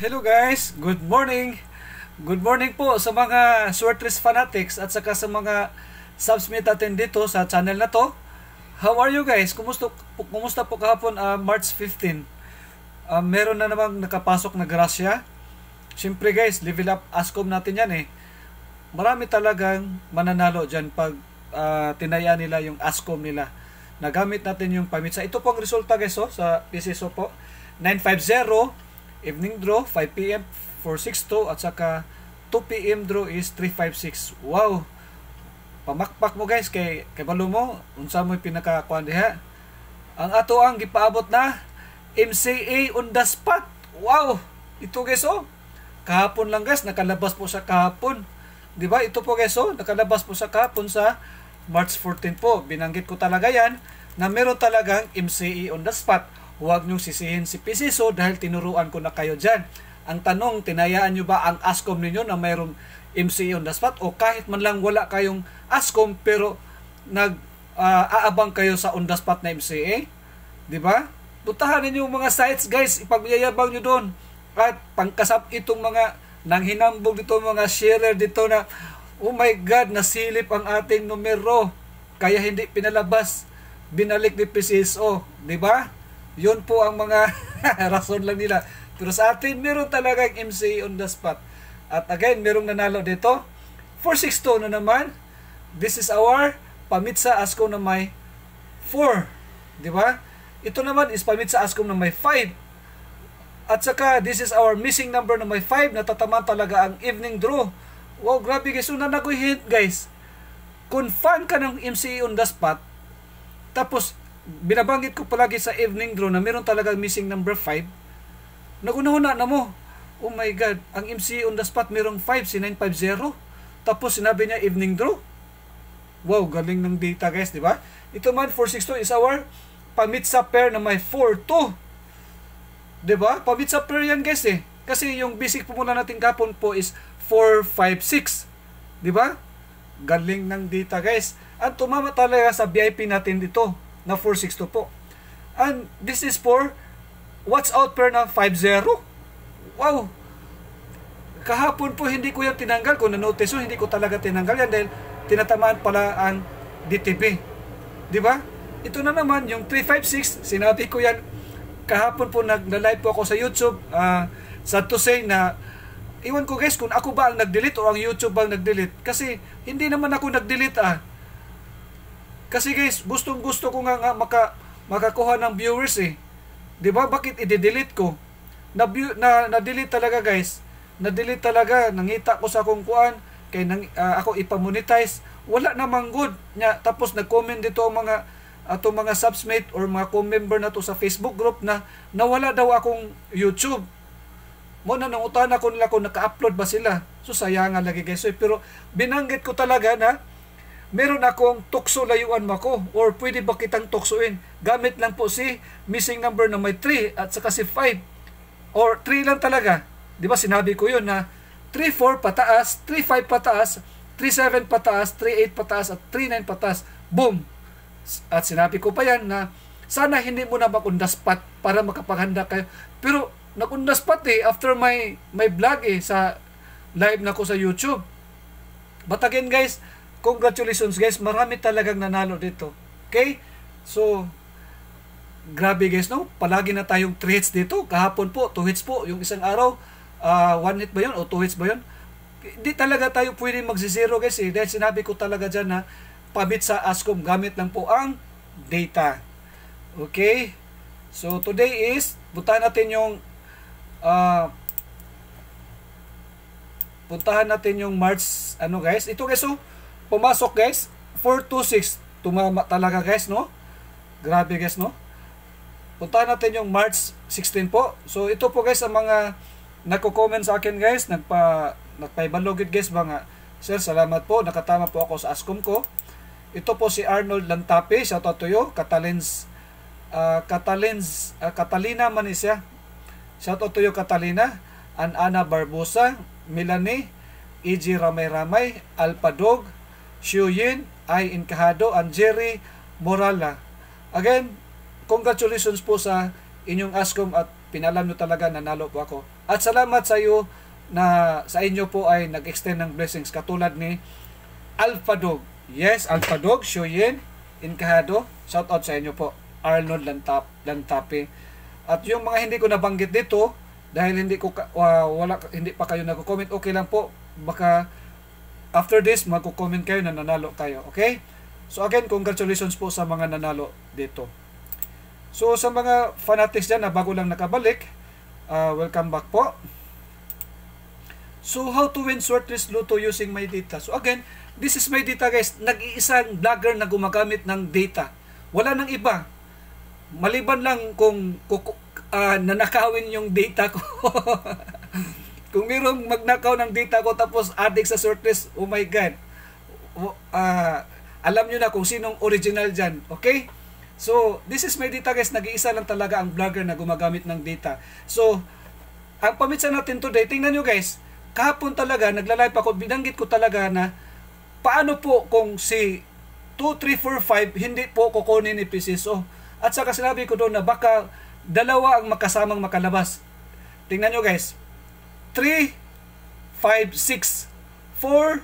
Hello guys! Good morning! Good morning po sa mga Swertres fanatics at saka sa mga subs natin dito sa channel na to. How are you guys? Kumusta, kumusta po kahapon uh, March 15? Uh, ah, meron na namang nakapasok na grasya. Siyempre guys, level up ASCOM natin yan eh. Marami talagang mananalo dyan pag uh, tinaya nila yung ASCOM nila. Nagamit natin yung pamitsa. Ito po ang resulta guys oh, sa PCSO oh, po. 950 Evening draw, 5 p.m. 462 at saka 2 p.m. draw is 356. Wow! Pamakpak mo guys kay kay balo mo unsa mo pinaka kuan diha. Ang ato ang gipaabot na MCA on the spot. Wow! Ito guys oh. Kahapon lang guys nakalabas po sa kahapon. 'Di ba? Ito po guys oh, nakalabas po sa kahapon sa March 14 po. Binanggit ko talaga 'yan na meron talagang MCA on the spot. Huwag niyong sisihin si Pisiso dahil tinuruan ko na kayo dyan. Ang tanong, tinayaan niyo ba ang ASCOM ninyo na mayroong MC on the spot o kahit man lang wala kayong ASCOM pero nag uh, aabang kayo sa on the spot na MCA? Di ba? Butahan ninyo mga sites guys, ipagyayabang niyo doon. At pangkasap itong mga nang hinambog dito mga sharer dito na oh my god nasilip ang ating numero kaya hindi pinalabas binalik ni PCSO di ba yun po ang mga rason lang nila. Pero sa atin, meron talagang MCA on the spot. At again, merong nanalo dito. 462 na naman. This is our pamitsa askom na may 4. Di ba? Ito naman is pamitsa askom na may 5. At saka, this is our missing number na may 5. Natatama talaga ang evening draw. Wow, grabe guys. Una na ko hint guys. Kung fan ka ng MCA on the spot, tapos binabanggit ko palagi sa evening draw na meron talaga missing number 5. Nagunahuna na mo. Oh my God, ang MC on the spot merong 5, si 950. Tapos sinabi niya evening draw. Wow, galing ng data guys, di ba? Ito man, 462 is our pamit sa pair na may 42 Di ba? Pamit sa pair yan guys eh. Kasi yung basic po muna natin kapon po is 456. Di ba? Galing ng data guys. At tumama talaga sa VIP natin dito na 462 po. And this is for what's out per na 50. Wow! Kahapon po hindi ko yan tinanggal. Kung na-notice hindi ko talaga tinanggal yan dahil tinatamaan pala ang DTP. Di ba? Ito na naman, yung 356, sinabi ko yan kahapon po nag-live po ako sa YouTube. Uh, ah, sad to say na iwan ko guys kung ako ba ang nag-delete o ang YouTube ang nag-delete. Kasi hindi naman ako nag-delete ah. Kasi guys, gustong gusto ko nga, nga maka, makakuha ng viewers eh. 'Di ba? Bakit i-delete ko? Na, na, na-delete talaga guys. Na-delete talaga. Nangita ko sa akong kuan. Kaya nang, uh, ako ipamonetize. Wala namang good. Nya, tapos nag-comment dito ang mga atong mga subsmate or mga co-member na to sa Facebook group na nawala daw akong YouTube mo na nang utana ko nila kung naka-upload ba sila. So sayang nga lagi guys. So, pero binanggit ko talaga na meron akong tukso layuan mo ako or pwede ba kitang tuksoin? Gamit lang po si missing number na may 3 at saka si 5 or 3 lang talaga. Di ba sinabi ko yun na 3-4 pataas, 3-5 pataas, 3-7 pataas, 3-8 pataas at 3-9 pataas. Boom! At sinabi ko pa yan na sana hindi mo na makundaspat para makapaghanda kayo. Pero nagundaspat eh after my, my vlog eh sa live na ko sa YouTube. But again guys, congratulations guys, marami talagang nanalo dito. Okay? So, grabe guys, no? Palagi na tayong 3 hits dito. Kahapon po, 2 hits po. Yung isang araw, 1 uh, ah, hit ba yun? O 2 hits ba yun? Hindi talaga tayo pwede magsisero guys eh. Dahil sinabi ko talaga dyan na pabit sa ASCOM gamit lang po ang data. Okay? So, today is, puntahan natin yung uh, puntahan natin yung March, ano guys. Ito guys, so, oh. Pumasok guys, 426. Tumama talaga guys, no? Grabe guys, no? Punta natin yung March 16 po. So ito po guys ang mga nagko-comment sa akin guys, nagpa nagpaibalogit guys mga sir, salamat po, nakatama po ako sa ASCOM ko. Ito po si Arnold Lantape, shout out to you, Catalins uh, ah, Catalins uh, ah, Catalina Manisya. Shout out to you Catalina and Ana Barbosa, Melanie, EG Ramay Ramay, Alpadog, Xu Yin, I Encajado, and Jerry Morala. Again, congratulations po sa inyong askom at pinalam nyo talaga nanalo po ako. At salamat sa iyo na sa inyo po ay nag-extend ng blessings katulad ni Alpha Dog. Yes, Alpha Dog, Shoyin, Inkahado, shout out sa inyo po. Arnold Lantap, Lantape. At yung mga hindi ko nabanggit dito, dahil hindi ko uh, wala hindi pa kayo nagko-comment, okay lang po. Baka After this, magko-comment kayo na nanalo kayo. Okay? So again, congratulations po sa mga nanalo dito. So sa mga fanatics dyan na bago lang nakabalik, uh, welcome back po. So how to win shortlist luto using my data. So again, this is my data guys. Nag-iisang vlogger na gumagamit ng data. Wala nang iba. Maliban lang kung, kung uh, ah, nanakawin yung data ko. Kung merong magnakaw ng data ko tapos addict sa shortlist, oh my God. Uh, alam nyo na kung sinong original dyan. Okay? So, this is my data guys. Nag-iisa lang talaga ang vlogger na gumagamit ng data. So, ang pamitsa natin today, tingnan nyo guys, kahapon talaga, naglalive ako, binanggit ko talaga na paano po kung si 2345 hindi po kukunin ni PCSO. At saka sinabi ko doon na baka dalawa ang magkasamang makalabas. Tingnan nyo guys, 3, 5, 6, 4,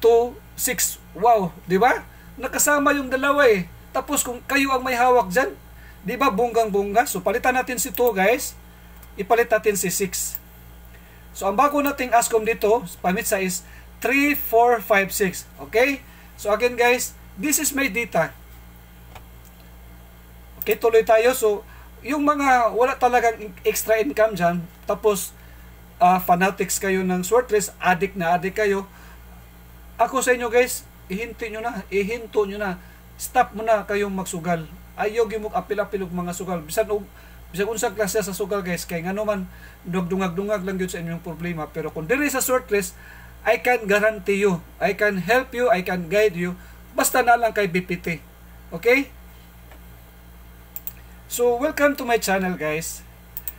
2, 6. Wow, di ba? Nakasama yung dalawa eh. Tapos kung kayo ang may hawak diyan, di ba bunggang-bungga? So palitan natin si 2 guys. Ipalit natin si 6. So ang bago nating ASCOM dito, pamitsa is 3, 4, 5, 6. Okay? So again guys, this is my data. Okay, tuloy tayo. So, yung mga wala talagang extra income diyan, tapos uh, fanatics kayo ng Swartless, addict na addict kayo, ako sa inyo guys, ihinti nyo na, ihinto nyo na, stop mo na kayong magsugal. Ayaw gimog apil-apilog mga sugal. Bisan og bisan unsa klase sa sugal guys kay ngano man dungag-dungag lang gyud sa inyong problema pero kung dire sa Swartless, I can guarantee you, I can help you, I can guide you basta na lang kay BPT. Okay? So, welcome to my channel guys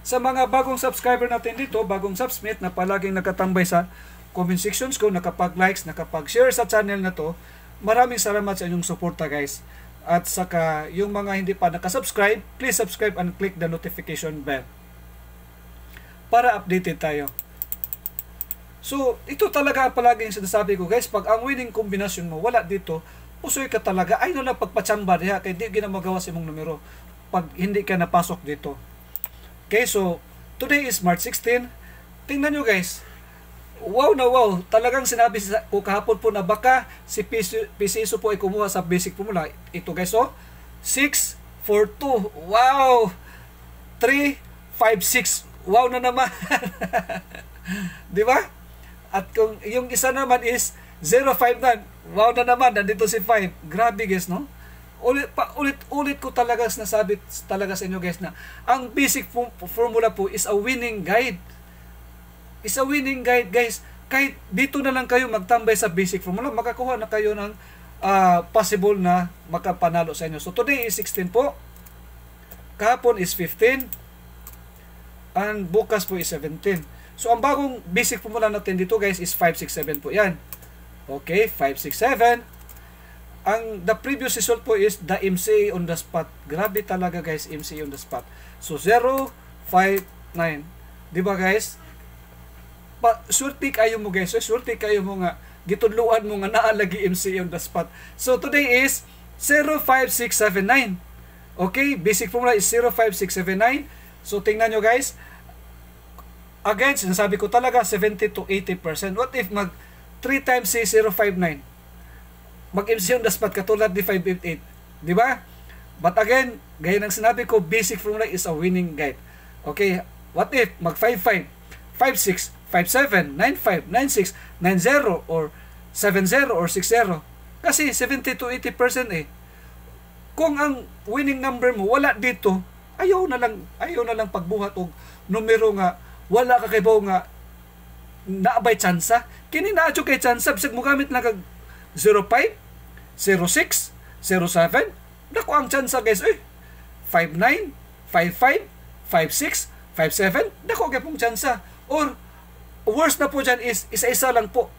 sa mga bagong subscriber natin dito, bagong subsmit na palaging nakatambay sa comment sections ko, nakapag-likes, nakapag-share sa channel na to, maraming salamat sa inyong suporta guys. At saka yung mga hindi pa nakasubscribe, please subscribe and click the notification bell para updated tayo. So, ito talaga ang palaging sinasabi ko guys, pag ang winning combination mo wala dito, usoy ka talaga, ay na lang niya, kaya hindi ginamagawa sa imong numero pag hindi ka napasok dito. Okay, so today is March 16. Tingnan nyo guys, wow na wow, talagang sinabi ko kahapon po na baka si PCSO po ay kumuha sa basic formula. Ito guys, Oh. 6, 4, 2, wow! 3, 5, 6, wow na naman! Di ba? At kung yung isa naman is 0, 5, 9, wow na naman, nandito si 5. Grabe guys, no? ulit pa, ulit ulit ko talaga sinasabi talaga sa inyo guys na ang basic formula po is a winning guide. Is a winning guide guys. Kahit dito na lang kayo magtambay sa basic formula, makakuha na kayo ng uh, possible na makapanalo sa inyo. So today is 16 po. Kahapon is 15. And bukas po is 17. So ang bagong basic formula natin dito guys is 5, 6, 7 po yan. Okay, 5, 6, 7. Ang the previous result po is the MCA on the spot. Grabe talaga guys, MCA on the spot. So 0, 5, 9. Di guys? Pa, surti kayo mo guys. So, eh, surti kayo mo nga. Gitudluan mo nga naalagi MCA on the spot. So today is 05679. Okay? Basic formula is 05679. So tingnan nyo guys. Again, sinasabi ko talaga 70 to 80%. What if mag 3 times si 059? mag-MC on the katulad ni 558. Di ba? But again, gaya ng sinabi ko, basic formula is a winning guide. Okay, what if mag 55, 56, 57, 95, 96, 90 or 70 or 60? Kasi 70 to 80% eh. Kung ang winning number mo wala dito, ayaw na lang ayaw na lang pagbuhat og numero nga wala ka kay nga naabay tsansa kini na kay tsansa bisag mo gamit lang kag 05, 06, 07. Dako ang chance guys. eh. 59, 55, 56, 57. Dako kay pong chance. Ah. Or, worst na po dyan is, isa-isa lang po.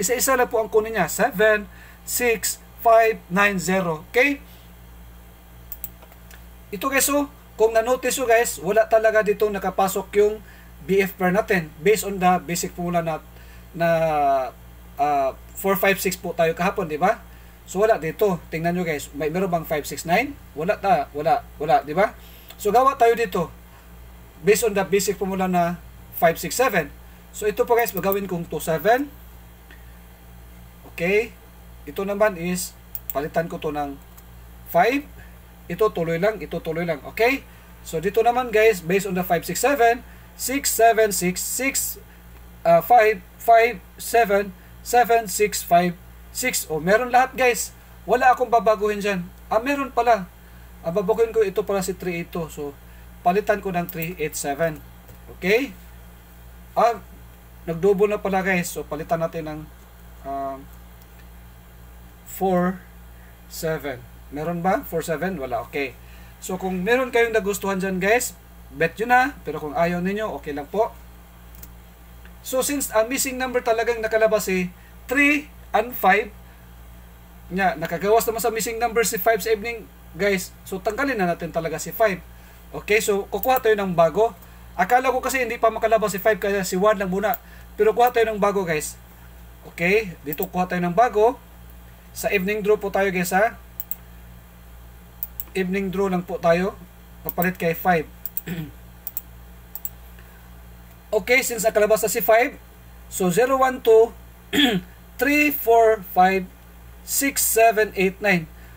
Isa-isa lang po ang kunin niya. 7, 6, 5, 9, 0. Okay? Ito guys, oh, kung na-notice nyo guys, wala talaga dito nakapasok yung BF pair natin based on the basic formula na, na uh, ah, 456 po tayo kahapon, di ba? So wala dito. Tingnan nyo guys, may meron bang 569? Wala ta, wala, wala, di ba? So gawa tayo dito based on the basic formula na 567. So ito po guys, magawin kong 27. Okay? Ito naman is palitan ko to ng 5. Ito tuloy lang, ito tuloy lang. Okay? So dito naman guys, based on the 567, 6766 uh, 5, 5, 7, 765.6. O oh, meron lahat guys. Wala akong babaguhin dyan. Ah, meron pala. Ah, babaguhin ko ito para si 382. So, palitan ko ng 387. Okay? Ah, nagdouble na pala guys. So, palitan natin ng ah, um, 47. Meron ba? 47? Wala. Okay. So, kung meron kayong nagustuhan dyan guys, bet nyo na. Pero kung ayaw ninyo, okay lang po. So since ang ah, missing number talagang nakalabas eh, 3 and 5, nya, nakagawas naman sa missing number si 5 sa evening, guys. So tanggalin na natin talaga si 5. Okay, so kukuha tayo ng bago. Akala ko kasi hindi pa makalabas si 5 kaya si 1 lang muna. Pero kuha tayo ng bago guys. Okay, dito kuha tayo ng bago. Sa evening draw po tayo guys ha. Evening draw lang po tayo. Papalit kay 5. Okay, since nakalabas na si 5, so 0, 1, 2, 3, 4, 5,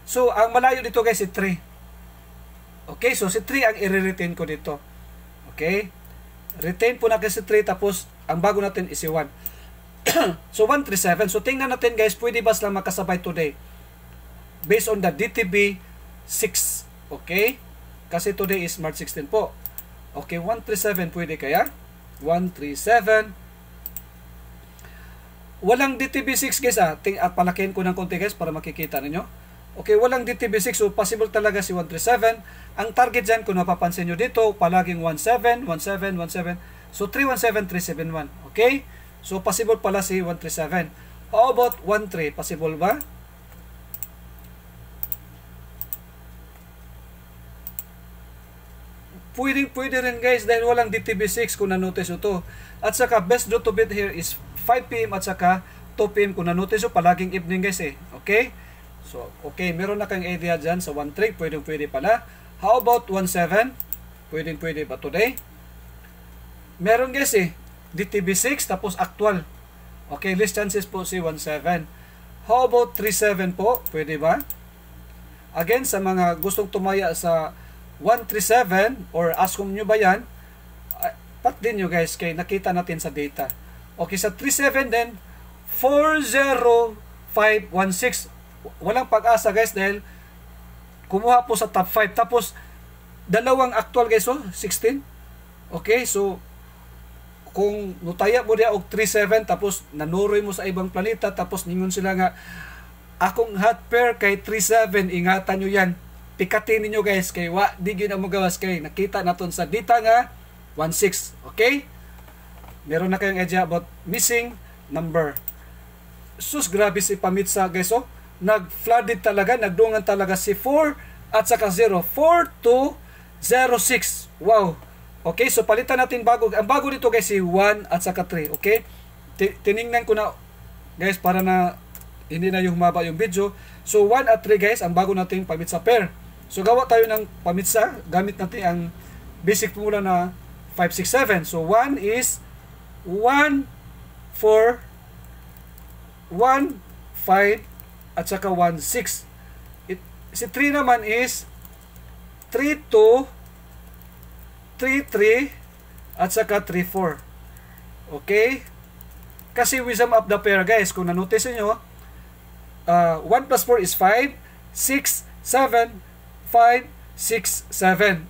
So, ang malayo dito guys si 3. Okay, so si 3 ang i-retain ko dito. Okay? Retain po natin si 3 tapos ang bago natin is si 1. so, 137. So, tingnan natin guys, pwede ba sila makasabay today? Based on the DTB 6. Okay? Kasi today is March 16 po. Okay, 137 pwede kaya? 137. Walang DTB6 guys ah. Ting at palakihin ko ng konti guys para makikita ninyo. Okay, walang DTB6 so possible talaga si 137. Ang target dyan kung napapansin niyo dito, palaging 17, 17, 17. So 317, 371. Okay? So possible pala si 137. How about 13? Possible ba? Pwede, pwede rin guys dahil walang DTB6 kung na-notice nyo to. At saka best do to bed here is 5pm at saka 2pm kung na-notice nyo palaging evening guys eh. Okay? So okay, meron na kang idea dyan sa so, 1 trick. Pwede pwede pala. How about 1-7? Pwede pwede ba today? Meron guys eh. DTB6 tapos actual. Okay, least chances po si 1-7. How about 3-7 po? Pwede ba? Again, sa mga gustong tumaya sa 137 or ASCOM nyo ba yan? Pat ah, din nyo guys kay nakita natin sa data. Okay, sa 37 din, 40516. Walang pag-asa guys dahil kumuha po sa top 5. Tapos, dalawang actual guys, oh, 16. Okay, so, kung nutaya mo niya og 37 tapos nanuroy mo sa ibang planeta tapos ningon sila nga akong hot pair kay 37 ingatan nyo yan pikatin ninyo guys kay wa di gyud amo gawas kay nakita naton sa dita nga 16 okay meron na kayong idea about missing number sus grabe si pamitsa guys oh nag-flooded talaga nagdungan talaga si 4 at saka 0 4 to wow okay so palitan natin bago ang bago dito guys si 1 at saka 3 okay tiningnan ko na guys para na hindi na yung humaba yung video so 1 at 3 guys ang bago nating pamitsa pair So gawa tayo ng pamitsa, gamit natin ang basic formula na 567. So 1 is 1, 4, 1, 5, at saka 1, 6. It, si 3 naman is 3, 2, 3, 3, at saka 3, 4. Okay? Kasi we sum up the pair guys. Kung nanotice nyo, uh, 1 plus 4 is 5, 6, 7, 5, 6, 7.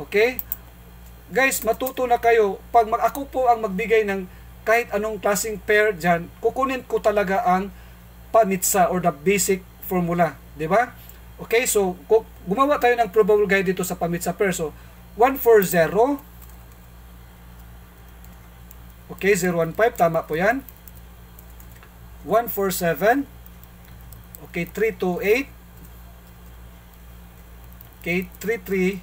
Okay? Guys, matuto na kayo. Pag mag ako po ang magbigay ng kahit anong klaseng pair dyan, kukunin ko talaga ang panitsa or the basic formula. ba? Diba? Okay, so gumawa tayo ng probable guide dito sa pamitsa pair. So, 140. Okay, 015. Tama po yan. 147. Okay, 328. Okay, 330.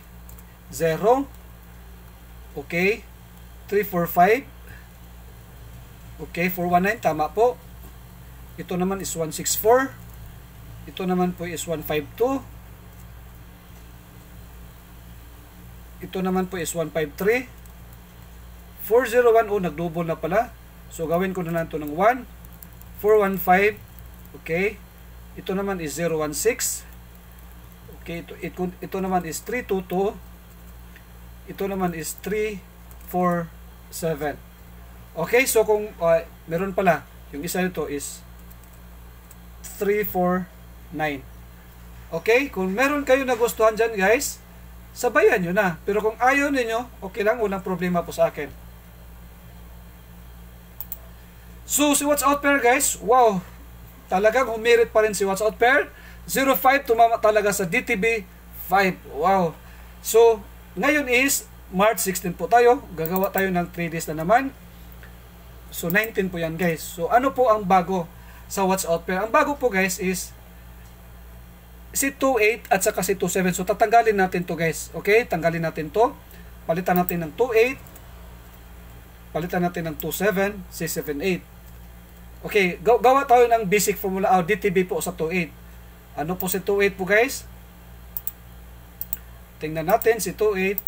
Okay, 345. Okay, 419. Tama po. Ito naman is 164. Ito naman po is 152. Ito naman po is 153. 4010, oh, nag-double na pala. So, gawin ko na lang ito ng 1. 415. Okay. Ito naman is 016. Okay, ito, ito, ito naman is 3, 2, 2. Ito naman is 3, 4, 7. Okay, so kung uh, meron pala, yung isa nito is 3, 4, 9. Okay, kung meron kayo nagustuhan dyan guys, sabayan nyo na. Pero kung ayaw ninyo, okay lang, walang problema po sa akin. So, si What's Out Pair guys, wow, talagang humirit pa rin si What's Out Pair. 05 tumama talaga sa DTB 5. Wow. So, ngayon is March 16 po tayo. Gagawa tayo ng 3 days na naman. So, 19 po yan guys. So, ano po ang bago sa watch out pair? Ang bago po guys is si 28 at saka si 27. So, tatanggalin natin to guys. Okay? Tanggalin natin to. Palitan natin ng 28. Palitan natin ng 27. Si 78. Okay, gawa tayo ng basic formula. out. Ah, DTB po sa 28. Ano po si 28 po guys? Tingnan natin si 28.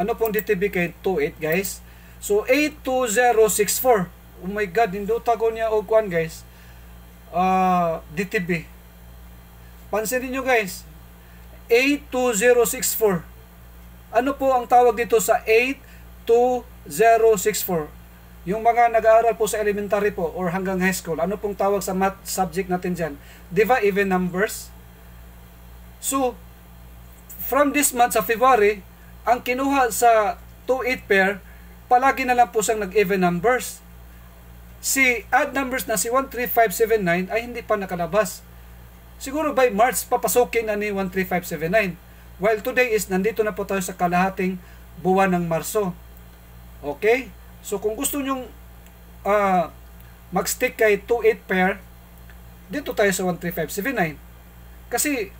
Ano pong DTB kay 28 guys? So 82064. Oh my god, hindi ko niya og kwan guys. Uh, DTB. Pansin niyo guys. 82064. Ano po ang tawag dito sa 82064? Yung mga nag-aaral po sa elementary po or hanggang high school, ano pong tawag sa math subject natin dyan? Di ba even numbers? So, from this month sa February, ang kinuha sa 2-8 pair, palagi na lang po siyang nag-even numbers. Si odd numbers na si 13579 ay hindi pa nakalabas. Siguro by March, papasokin na ni 13579. While today is nandito na po tayo sa kalahating buwan ng Marso. Okay? So kung gusto nyong uh, mag-stick kay 2-8 pair, dito tayo sa 13579. Kasi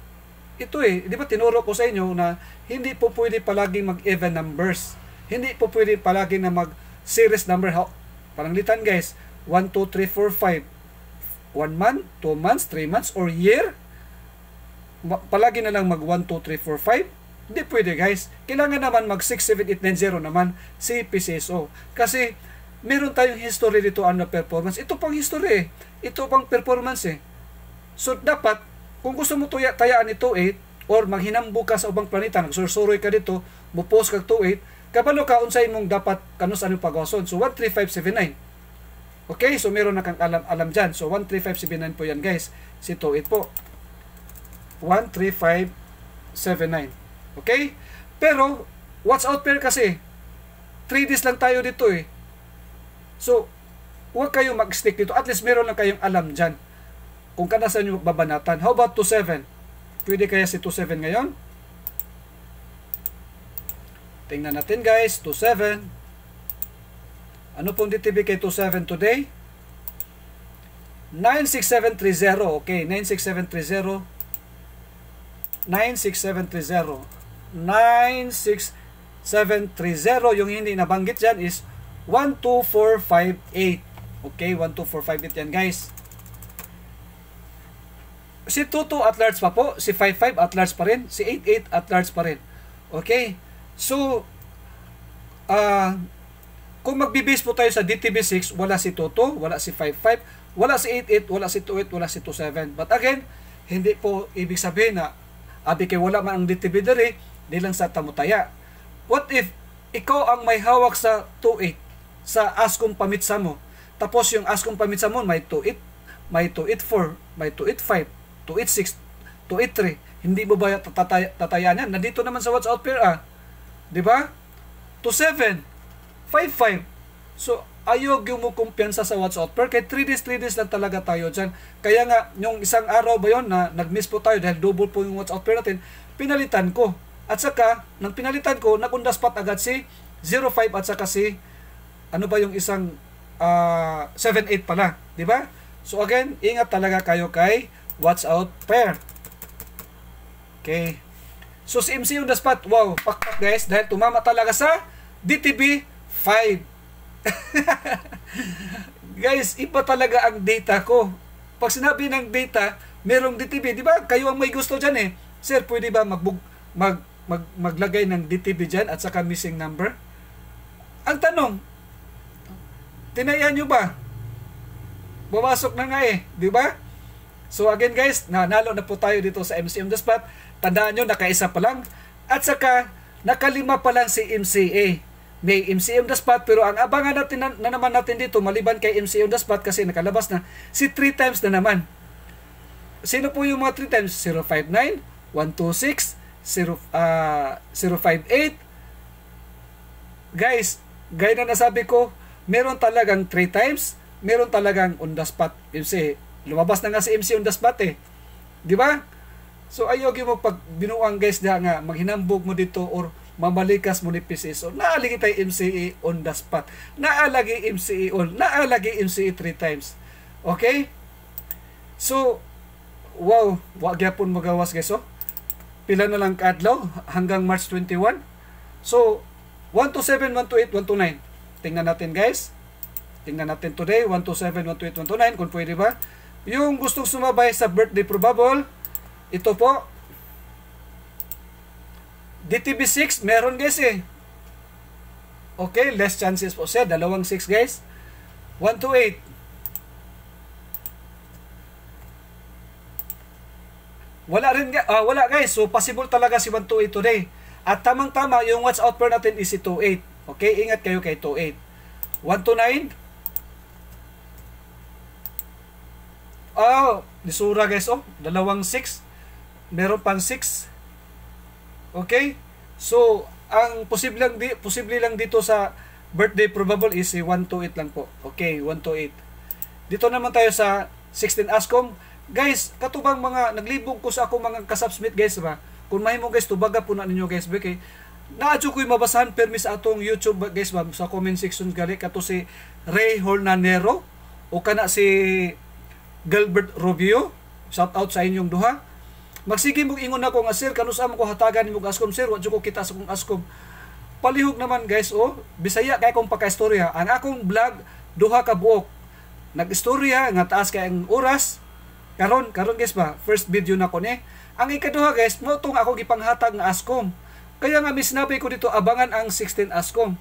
ito eh, di ba tinuro ko sa inyo na hindi po pwede palaging mag-even numbers. Hindi po pwede palagi na mag-series number. Parang litan guys, 1, 2, 3, 4, 5. 1 month, 2 months, 3 months, or year. Palagi na lang mag 1, 2, 3, 4, 5 hindi pwede guys. Kailangan naman mag 67890 naman si PCSO. Kasi meron tayong history dito ano performance. Ito pang history eh. Ito pang performance eh. So dapat, kung gusto mo tuya, tayaan ni 28 or maghinambo ka sa ubang planeta, nagsursuroy ka dito, mupos kag 28, kabalo ka unsay mong dapat kanus anong pagawason. So 13579. Okay, so meron na kang alam, alam dyan. So, 13579 po yan guys. Si 28 po. 13579. Okay? Pero, what's out pair kasi, 3 days lang tayo dito eh. So, huwag kayong mag-stick dito. At least meron lang kayong alam dyan. Kung ka nasa nyo babanatan. How about 2-7? Pwede kaya si 2-7 ngayon? Tingnan natin guys. 2-7. Ano pong DTB kay 2-7 today? 96730. Okay, 96730. 96730. 96730. Yung hindi nabanggit dyan is 12458. Okay, 12458 yan guys. Si 22 at large pa po, si 55 at large pa rin, si 88 at large pa rin. Okay? So, uh, kung magbibase po tayo sa DTB6, wala si 22, wala si 55, wala si 88, wala si 28, wala si 27. But again, hindi po ibig sabihin na abi ah, kay wala man ang DTB dere, dilang sa tamutaya. What if ikaw ang may hawak sa 2.8 sa askong pamitsa mo, tapos yung askong pamitsa mo may 2.8, may 2.84, may 2.85, 2.86, 2.83, hindi mo ba tataya, tatayaan yan? Nandito naman sa what's out pair ah. Di ba? 2.7, 5.5. So, ayaw mo kumpiyansa sa what's out pair. Kaya 3 days, 3 days lang talaga tayo dyan. Kaya nga, yung isang araw ba yon na nag-miss po tayo dahil double po yung what's out pair natin, pinalitan ko at saka, nang pinalitan ko, nagundas pat agad si 05 at saka si ano ba yung isang uh, ah, 7 pala, di ba? So again, ingat talaga kayo kay watch out pair. Okay. So si MC on the wow, pakpak guys, dahil tumama talaga sa DTB 5. guys, iba talaga ang data ko. Pag sinabi ng data, merong DTB, di ba? Kayo ang may gusto dyan eh. Sir, pwede ba mag, mag mag, maglagay ng DTB dyan at saka missing number? Ang tanong, tinayan nyo ba? Bawasok na nga eh, di ba? So again guys, nanalo na po tayo dito sa MC the spot. Tandaan nyo, nakaisa pa lang. At saka, nakalima pa lang si MCA. May MCA the spot, pero ang abangan natin na, na naman natin dito, maliban kay MCA the spot kasi nakalabas na, si 3 times na naman. Sino po yung mga 3 times? 059, 126, 0, uh, 058. Guys, gaya na nasabi ko, meron talagang 3 times, meron talagang on the spot. MC, lumabas na nga si MC on the spot eh. Di ba? So ayo gyud mo pag binuang guys da nga maghinambog mo dito or mamalikas mo ni PCSO. E. Naa lagi tay MCE on the spot. Naa lagi MCE on, naa MCE 3 times. Okay? So wow, wa gyapon magawas guys oh pila na lang kaadlaw hanggang March 21. So, 127, 128, 129. Tingnan natin guys. Tingnan natin today, 127, 128, 129 kung pwede ba. Yung gustong sumabay sa birthday probable, ito po. DTB6, meron guys eh. Okay, less chances po siya. Dalawang 6 guys. 128. Wala rin, uh, wala guys. So, possible talaga si 128 today. At tamang-tama, yung watch out pair natin is si 28. Okay, ingat kayo kay 28. 129. Oh, disura guys. Oh, dalawang 6. Meron pang 6. Okay? So, ang posible lang, di, posible lang dito sa birthday probable is si 128 lang po. Okay, 128. Dito naman tayo sa 16 ASCOM. Guys, katubang mga naglibog ko sa ako mga kasubsmit guys ba. Kung mahimo guys tubaga po na ninyo guys ba kay Naadyo ko'y mabasahan permi sa atong YouTube guys ba sa comment section gali, kato si Ray Hornanero o kana si Gilbert Rubio. Shout out sa inyong duha. Magsige mo ingon ako nga sir kanus mo ko hatagan nimo askom sir wa ko kita sa kong askom. Palihog naman guys oh, bisaya kay kong pakaistorya. istorya Ang akong vlog duha ka buok. Nag-istorya nga taas kay ang oras karon karon guys ba first video na ko ni ang ikaduha guys mo tong ako gipanghatag nga askom kaya nga misnapay ko dito abangan ang 16 askom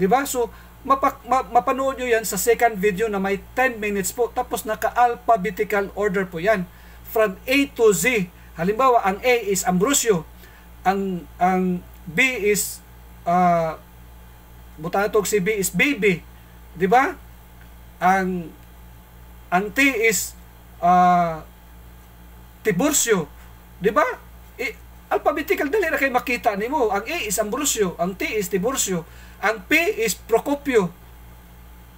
di ba so mapak, ma, mapanood nyo yan sa second video na may 10 minutes po tapos naka alphabetical order po yan from A to Z halimbawa ang A is Ambrosio ang ang B is uh, ah, butanatog si B is baby di ba ang ang T is uh, Tiburcio, di ba? I, alphabetical dali na kayo makita nimo. Ang A e is Ambrosio, ang T is Tiburcio, ang P is Procopio.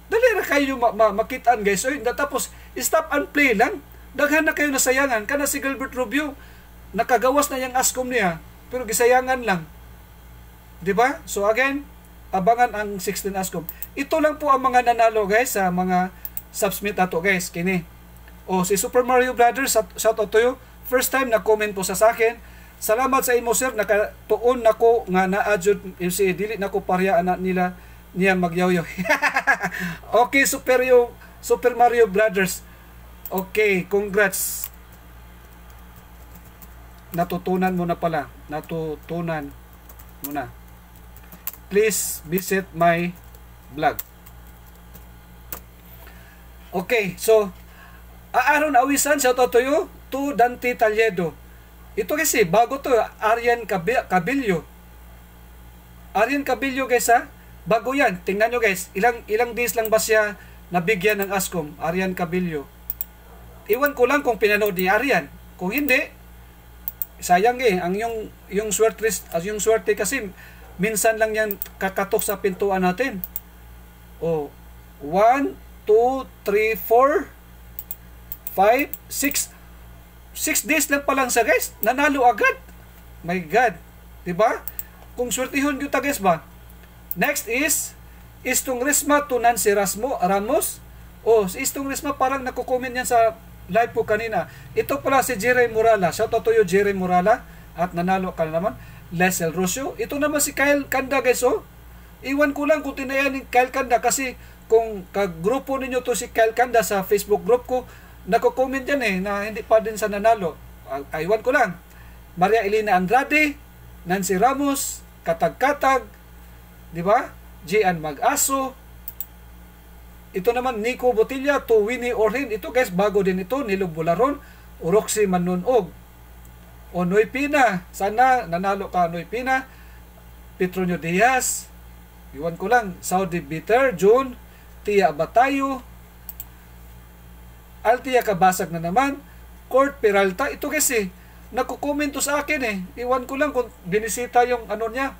Dali na kayo ma- ma- makitaan guys. So, tapos stop and play lang. Daghan na kayo nasayangan kana si Gilbert Rubio nakagawas na yang ASCOM niya pero gisayangan lang. 'Di ba? So again, abangan ang 16 askom. Ito lang po ang mga nanalo guys sa mga submit ato guys kini. Oh, si Super Mario Brothers, shout out to you. First time na comment po sa akin. Salamat sa imo sir nakatuon nako nga naa jud dili nako parya ana nila niya magyawyo. okay, Super yo, Super Mario Brothers. Okay, congrats. Natutunan mo na pala. Natutunan mo na. Please visit my blog. Okay, so Aaron Awisan, shout out to you, to Dante Taliedo. Ito kasi, bago to, Arian Cabillo. Arian Cabillo guys ha, bago yan. Tingnan nyo guys, ilang, ilang days lang ba siya nabigyan ng ASCOM, Arian Cabillo. Iwan ko lang kung pinanood ni Arian. Kung hindi, sayang eh. Ang yung, yung, swerte, yung swerte kasi, minsan lang yan kakatok sa pintuan natin. Oh, 1, 2, 3, 4, 5, 6, 6 days lang pa lang sa guys, nanalo agad. My God. ba? Diba? Kung swertihon yung guys ba? Next is, Istong Risma tunan si Rasmo, Ramos. oh, si Istong Risma parang nakukomment yan sa live po kanina. Ito pala si Jerry Morala. Shout out to you, Jerry Morala. At nanalo ka naman. Les El Rocio. Ito naman si Kyle Kanda guys, oh. Iwan ko lang kung tinayan ni Kyle Kanda kasi kung kagrupo ninyo to si Kyle Kanda sa Facebook group ko, nagko-comment yan eh na hindi pa din sa nanalo. Ah, aywan ko lang. Maria Elena Andrade, Nancy Ramos, Katag-Katag, di ba? Gian Mag-aso, ito naman, Nico Botilla to Winnie Orhin. Ito guys, bago din ito. Nilog Bularon, Uroxy Manunog. O Noy Pina. Sana nanalo ka Noy Pina. Petronio Diaz. Iwan ko lang. Saudi Bitter, June. Tia Batayo. Altia Kabasag na naman, Court Peralta, ito kasi, nakukomento sa akin eh. Iwan ko lang kung binisita yung ano niya,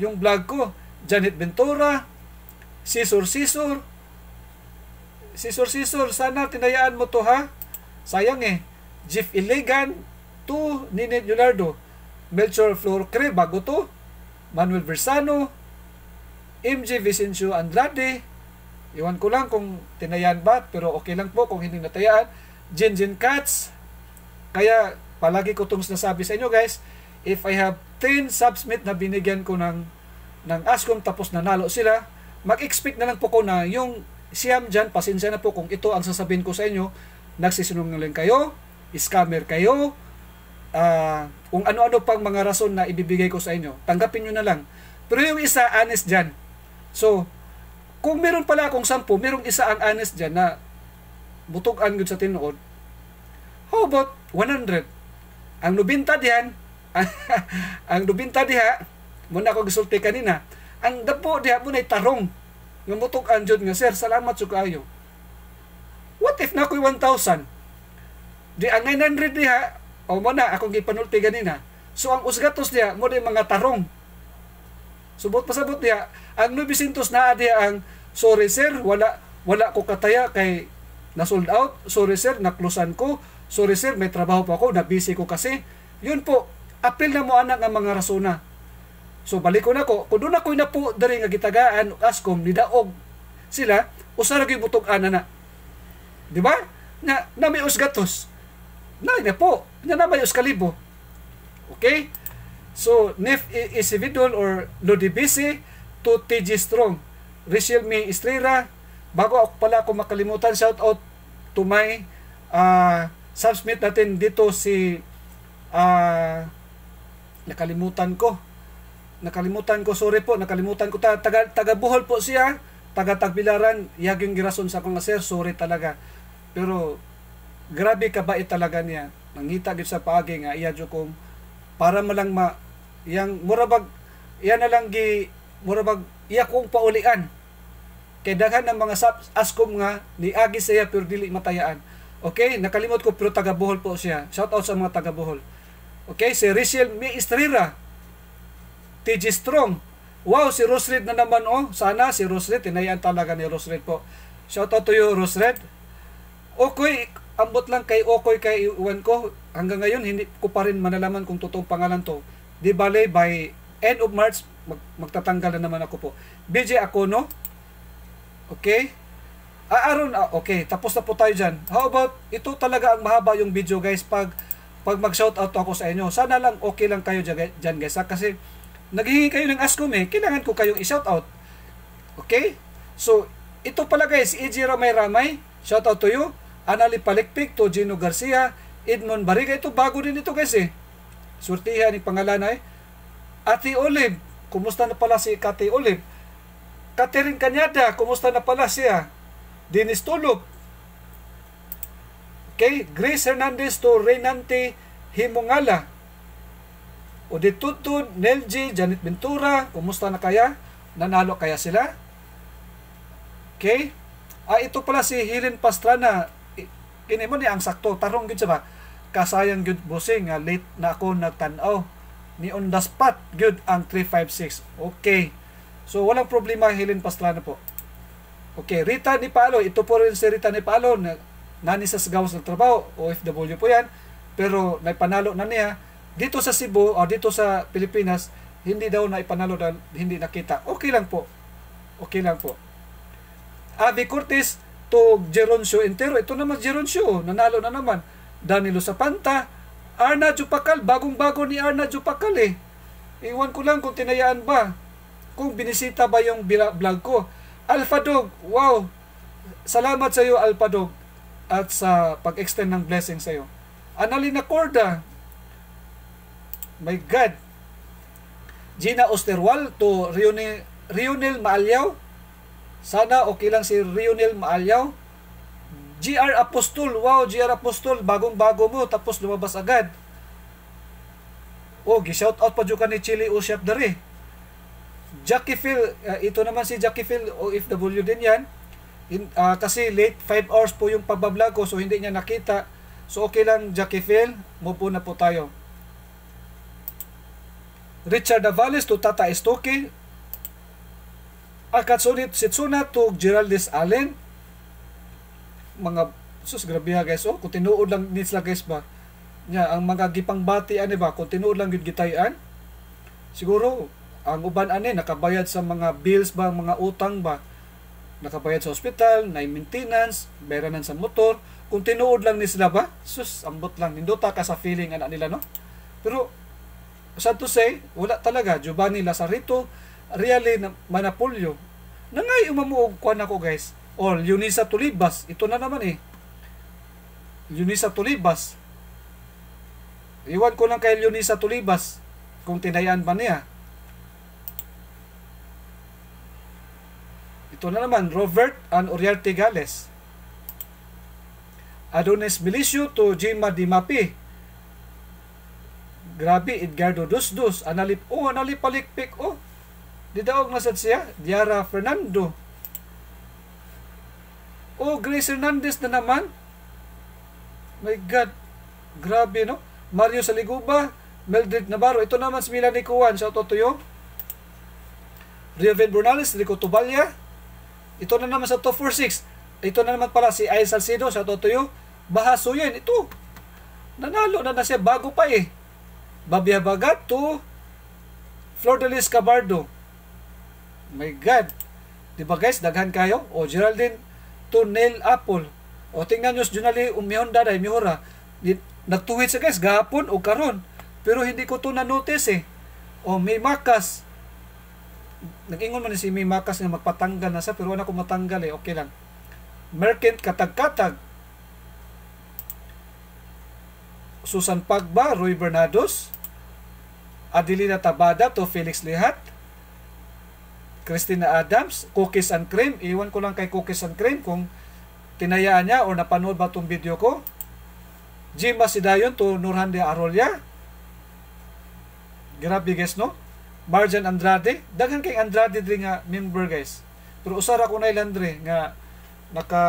yung vlog ko. Janet Ventura, Sisor Sisor, Sisor Sisor, sana tinayaan mo to ha. Sayang eh. Jeff Iligan, to Ninet Yulardo, Melchor Florcre, bago to, Manuel Versano, MJ Vicencio Andrade, Iwan ko lang kung tinayan ba, pero okay lang po kung hindi natayaan. Jinjin Cats. Kaya palagi ko itong sinasabi sa inyo guys, if I have 10 submit na binigyan ko ng, ng ASCOM tapos nanalo sila, mag-expect na lang po ko na yung siyam dyan, pasensya na po kung ito ang sasabihin ko sa inyo, nagsisinungaling kayo, scammer kayo, uh, kung ano-ano pang mga rason na ibibigay ko sa inyo, tanggapin nyo na lang. Pero yung isa, honest dyan. So, kung meron pala akong sampu, merong isa ang honest dyan na butugan gud sa tinuod. How about 100? Ang 90 diyan, ang 90 diha, muna ako gisulti kanina, ang dapo diha mo na tarong. Nga mutugan jud nga, sir, salamat sa kayo. What if na ko'y 1,000? Di ang 900 diha, o mo na, akong gipanulti kanina. So ang usgatos diha, mo di mga tarong. Subot pasabot diha, ang 900 na diha ang Sorry sir, wala wala ko kataya kay na sold out. Sorry sir, naklusan ko. Sorry sir, may trabaho pa ako, na busy ko kasi. Yun po, apil na mo anak ang mga rasona. So balik ko na ko, kung doon ako na po dari nga gitagaan, askom, nidaog sila, usara ko'y butog ana na. Di ba? Na, na may usgatos. Na, na po. Na na may uskalibo. Okay? So, is individual or no lodibisi to TG strong. Rizalmi Estrera. Bago ako pala ako makalimutan, shout out to my uh, ah, submit natin dito si uh, nakalimutan ko. Nakalimutan ko, sorry po, nakalimutan ko. taga, taga Bohol po siya, taga Tagbilaran, yag yaging girason sa mga sir, sorry talaga. Pero grabe kabait talaga niya. Nangita gid sa paagi nga iya jukong para malang ma yang murabag iya na lang gi murabag iya kong paulian Kay daghan ng mga subs askom nga niagi siya pero dili matayaan. Okay, nakalimot ko pero taga Bohol po siya. Shout out sa mga taga Bohol. Okay, si Rachel Mi Estrira. TG Strong. Wow, si Rosred na naman oh. Sana si Rosred tinayan talaga ni Rosred po. Shout out to you Rosred. Okay, ambot lang kay Okoy kay Iwan ko. Hanggang ngayon hindi ko pa rin manalaman kung totoong pangalan to. Di bale by end of March mag magtatanggal na naman ako po. BJ Akono, Okay? Ah, aron, ah, okay, tapos na po tayo dyan. How about, ito talaga ang mahaba yung video guys pag, pag mag-shout out ako sa inyo. Sana lang okay lang kayo dyan guys ha? kasi naghingi kayo ng askom eh. Kailangan ko kayong i-shout out. Okay? So, ito pala guys, EJ Ramay Ramay, shout out to you. Anali Palikpik to Gino Garcia, Edmond Bariga. Ito bago din ito guys eh. Surtihan ni pangalan ay. Ate Olive, kumusta na pala si Kate Olive? Catherine Kanyada, kumusta na pala siya? Dennis Tulop. Okay, Grace Hernandez to Reynante Himongala. Odit Tutun, Nelji, Janet Ventura, kumusta na kaya? Nanalo kaya sila? Okay? Ah, ito pala si Helen Pastrana. Kini mo ni ang sakto, tarong gid siya ba? Kasayang gud busing, ah, late na ako nagtan-aw. Ni on the gud ang 356. Okay. So, walang problema Helen Pastrana po. Okay, Rita ni Palo. Ito po rin si Rita ni Palo nani sa Gawas ng Trabaho, OFW po yan. Pero naipanalo na niya. Dito sa Cebu o dito sa Pilipinas, hindi daw naipanalo dahil hindi nakita. Okay lang po. Okay lang po. Abby Cortez to Geroncio Entero. Ito naman Geroncio, nanalo na naman. Danilo Sapanta, Arna Jupakal, bagong-bago ni Arna Jupakal eh. Iwan ko lang kung tinayaan ba kung binisita ba yung vlog ko. Alpha Dog, wow! Salamat sa iyo, Alpha Dog, at sa pag-extend ng blessing sa iyo. Annalina Corda, my God! Gina Osterwal to Rionel, Rionel Maalyaw. Sana okay lang si Rionel Maalyaw. GR Apostol, wow, GR Apostol, bagong-bago mo, tapos lumabas agad. Oh, gi-shout out pa dyan ka ni Chili Usyap Dari. Jackie Phil, uh, ito naman si Jackie Phil, OFW din yan. In, uh, kasi late 5 hours po yung pagbablog ko so hindi niya nakita. So okay lang Jackie Phil, move na po tayo. Richard Davales to Tata Estoque. Akatsunit Setsuna to Geraldis Allen. Mga, sus, grabe ha guys. Oh, kung tinuod lang nila guys ba. Nya, ang mga gipangbati, ano ba, kung lang yung gitayan, siguro, ang uban ani nakabayad sa mga bills ba, mga utang ba, nakabayad sa hospital, na maintenance, bayaran sa motor, kung tinuod lang ni sila ba, sus, ambot lang, nindota ka sa feeling anak nila, no? Pero, sad to say, wala talaga, Giovanni Lazarito, really, manapulyo. Nangay, umamuog ko na ko, guys. O, oh, Leonisa Tulibas, ito na naman eh. Leonisa Tulibas. Iwan ko lang kay Leonisa Tulibas, kung tinayan ba niya. Ito na naman, Robert and Uriarte Gales. Adonis Milicio to Jima Dimapi. Grabe, Edgardo Dusdus. Analip, oh, analip palikpik, oh. Didaog na sad siya, Diara Fernando. Oh, Grace Hernandez na naman. My God, grabe, no? Mario Saliguba, Mildred Navarro. Ito naman si Milan Nikuan, shout out to you. Riven Brunales, Rico Tuballa. Ito na naman sa top 46. Ito na naman pala si Ay Salcido sa Totoyo. Bahasuyan. Ito. Nanalo na na siya. Bago pa eh. Babia Bagat to Flordelis Cabardo. My God. Di ba guys, daghan kayo? O Geraldine to Neil Apple. O tingnan nyo, junali, umihon um, daday, mihura. Nagtuwit siya guys, gahapon o karon. Pero hindi ko to na-notice eh. O may makas nag-ingon man si May Mimakas nga magpatanggal na sa pero wala ko matanggal eh okay lang Merkent katag-katag Susan Pagba, Roy Bernados, Adelina Tabada to Felix Lihat, Christina Adams, Cookies and Cream. Iwan ko lang kay Cookies and Cream kung tinayaan niya o napanood ba itong video ko. Jim Masidayon to Nurhan de Arolia. Grabe guys, no? Marjan Andrade daghan kay Andrade diri nga member guys pero usara ko na ilandre nga naka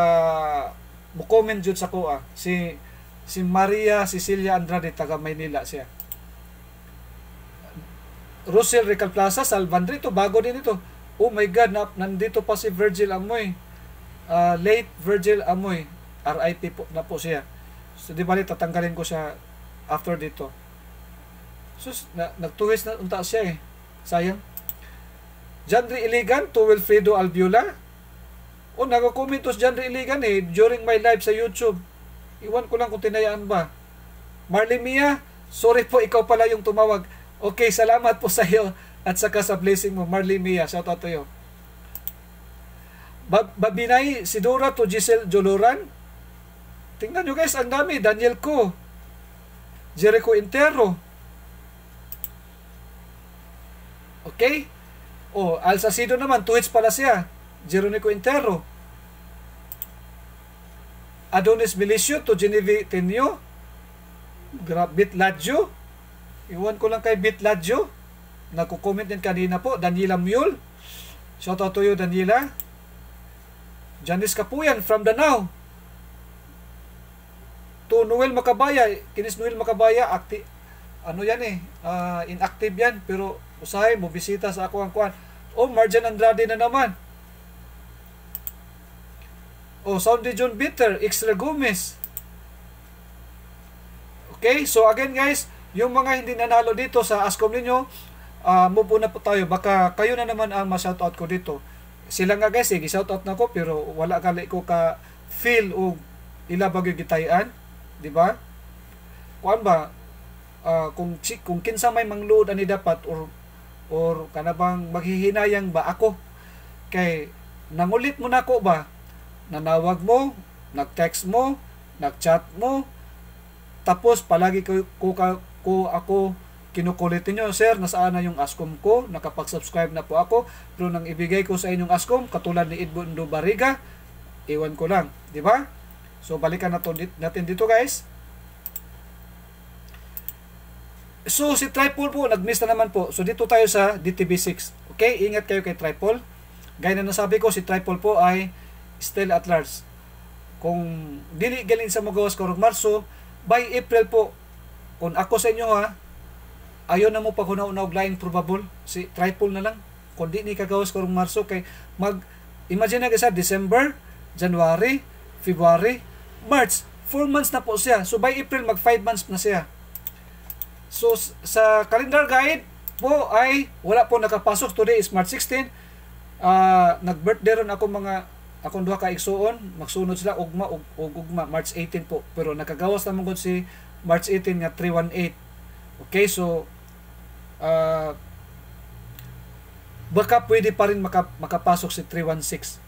mo comment jud sa ko ah. si si Maria Cecilia Andrade taga Maynila siya Rosel Recal Plaza to bago din ito oh my god na, nandito pa si Virgil Amoy uh, late Virgil Amoy RIP po, na po siya so di bali tatanggalin ko siya after dito so na, nagtuwis na unta siya eh Sayang. Jandri Iligan to Wilfredo Albiola. O, oh, nagkakomentos Jandri Iligan eh, during my live sa YouTube. Iwan ko lang kung tinayaan ba. Marley Mia, sorry po, ikaw pala yung tumawag. Okay, salamat po sa iyo at saka sa blessing mo. Marley Mia, shout out to you. Bab Babinay Sidora to Giselle Joloran. Tingnan nyo guys, ang dami. Daniel Ko. Jericho Intero. Okay? O, oh, Alsacido naman, 2 hits pala siya. Jeronico Quintero. Adonis Milicio to Genevieve Tenio. Grab Bit Lazio. Iwan ko lang kay Bit Lazio. Nagko-comment din kanina po. Daniela Mule. Shout out to you, Daniela. Janice Capuyan from Danao. To Noel Makabaya. Kinis Noel Makabaya. active, ano yan eh, uh, inactive yan, pero usay mo bisita sa ako ang kuan oh Marjan Andrade na naman oh Saudi John Bitter Extra Gomez okay so again guys yung mga hindi nanalo dito sa Ascom ninyo uh, ah, move on na po tayo baka kayo na naman ang ma-shoutout ko dito sila nga guys eh, shoutout na ko pero wala kali ko ka feel o ila bagyo gitayan di ba kuan ba uh, kung kung kinsa may mangload ani dapat or or kanabang maghihinayang ba ako kay nangulit mo na ko ba nanawag mo nag-text mo nag-chat mo tapos palagi ko, ko, ko ako kinukulitin nyo, sir, nasaan na yung askom ko, nakapag-subscribe na po ako, pero nang ibigay ko sa inyong askom katulad ni Edmundo Bariga, iwan ko lang, di ba? So, balikan natin dito guys. So, si Tripol po, nag-miss na naman po. So, dito tayo sa DTB6. Okay, ingat kayo kay Tripol. Gaya na nasabi ko, si Tripol po ay still at large. Kung dili galing sa magawas ko Marso, by April po, kung ako sa inyo ha, ayon na mo pag paghunaw-unaw line probable, si Tripol na lang. Kung di ni kagawas ko Marso, kay mag, imagine na sa December, January, February, March, 4 months na po siya. So by April, mag 5 months na siya. So sa calendar guide po ay wala po nakapasok today is March 16. Uh, ah, nag-birthday ron ako mga akong duha ka igsuon, magsunod sila ugma ug, ug ugma March 18 po. Pero nakagawas namon gud si March 18 nga 318. Okay, so uh, baka pwede pa rin maka, makapasok si 316.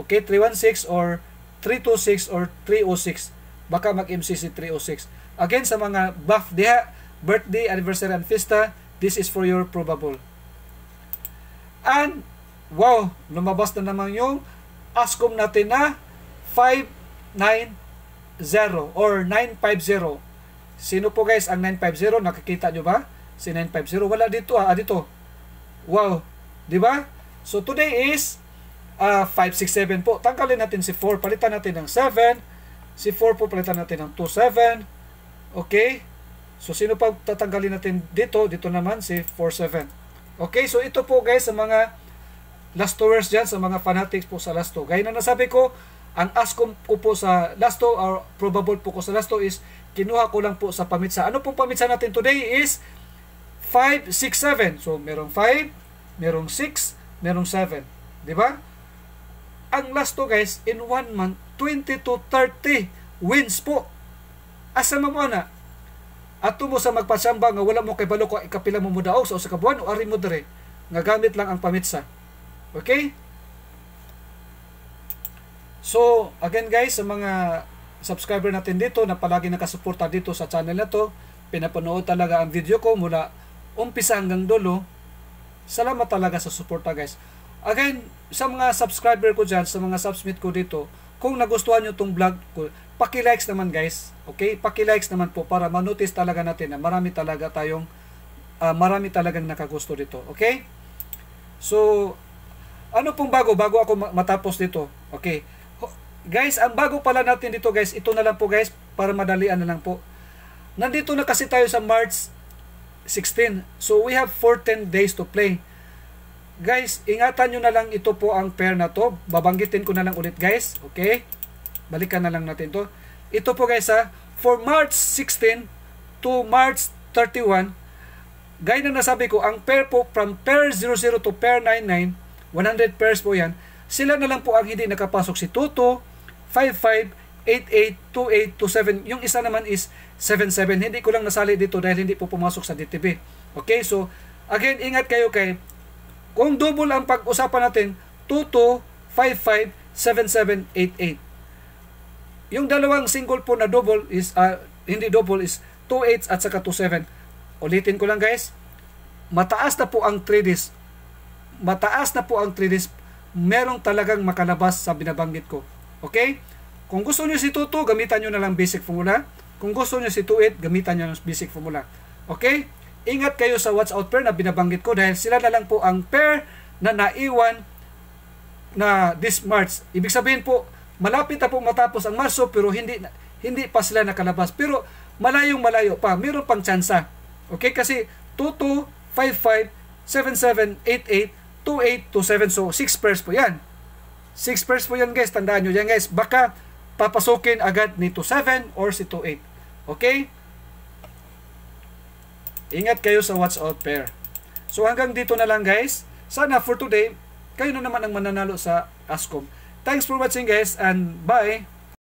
Okay, 316 or 326 or 306. Baka mag-MC si 306. Again, sa mga buff diha, birthday, anniversary, and fiesta, this is for your probable. And, wow, lumabas na naman yung ASCOM natin na 590 or 950. Sino po guys ang 950? Nakikita nyo ba? Si 950. Wala dito ah. ah dito. Wow. Di ba? So today is uh, ah, 567 po. Tanggalin natin si 4. Palitan natin ng 7. Si 4 po palitan natin ng 27. Okay? So, sino pa tatanggalin natin dito? Dito naman si 47. Okay, so ito po guys sa mga last two words dyan, sa mga fanatics po sa last two. Gaya na nasabi ko, ang ask ko po sa last two or probable po ko sa last two is kinuha ko lang po sa pamitsa. Ano pong pamitsa natin today is 5, 6, 7. So, merong 5, merong 6, merong 7. Di ba? Ang last two guys, in one month, 20 to 30 wins po. Asama mo na, at tumo sa magpasamba nga wala mo kay balo ko ikapila mo mudaog sa usa ka buwan o ari mo dire nga gamit lang ang pamitsa. Okay? So, again guys, sa mga subscriber natin dito na palagi nakasuporta dito sa channel na to, pinapanood talaga ang video ko mula umpisa hanggang dulo. Salamat talaga sa suporta guys. Again, sa mga subscriber ko dyan, sa mga subsmit ko dito, kung nagustuhan nyo itong vlog, paki-likes naman guys. Okay? Paki-likes naman po para manotice talaga natin na marami talaga tayong uh, marami talagang nakagusto dito. Okay? So, ano pong bago? Bago ako matapos dito. Okay. Guys, ang bago pala natin dito guys, ito na lang po guys para madalian na lang po. Nandito na kasi tayo sa March 16. So, we have 14 days to play. Guys, ingatan nyo na lang ito po ang pair na to. Babanggitin ko na lang ulit guys. Okay? Balikan na lang natin to. Ito po guys ha, for March 16 to March 31, gaya na nasabi ko, ang pair po from pair 00 to pair 99, 100 pairs po yan, sila na lang po ang hindi nakapasok si 22, 55, 88, 28, Yung isa naman is 77. Hindi ko lang nasali dito dahil hindi po pumasok sa DTB. Okay, so again, ingat kayo kay kung double ang pag-usapan natin, 22557788. Yung dalawang single po na double is, uh, hindi double is 28 at saka 27. Ulitin ko lang guys, mataas na po ang 3Ds. Mataas na po ang 3Ds. Merong talagang makalabas sa binabanggit ko. Okay? Kung gusto niyo si 22, gamitan niyo na lang basic formula. Kung gusto niyo si 28, gamitan niyo ng basic formula. Okay? Ingat kayo sa watch out pair na binabanggit ko dahil sila na lang po ang pair na naiwan na this March. Ibig sabihin po, malapit na po matapos ang Marso pero hindi hindi pa sila nakalabas. Pero malayong malayo pa. mayroon pang tsansa. Okay? Kasi 22, 55, 77, So 6 pairs po yan. 6 pairs po yan guys. Tandaan nyo yan guys. Baka papasukin agad ni 27 or si 28. Okay? Ingat kayo sa watch out pair. So hanggang dito na lang guys. Sana for today, kayo na naman ang mananalo sa ASCOM. Thanks for watching guys and bye!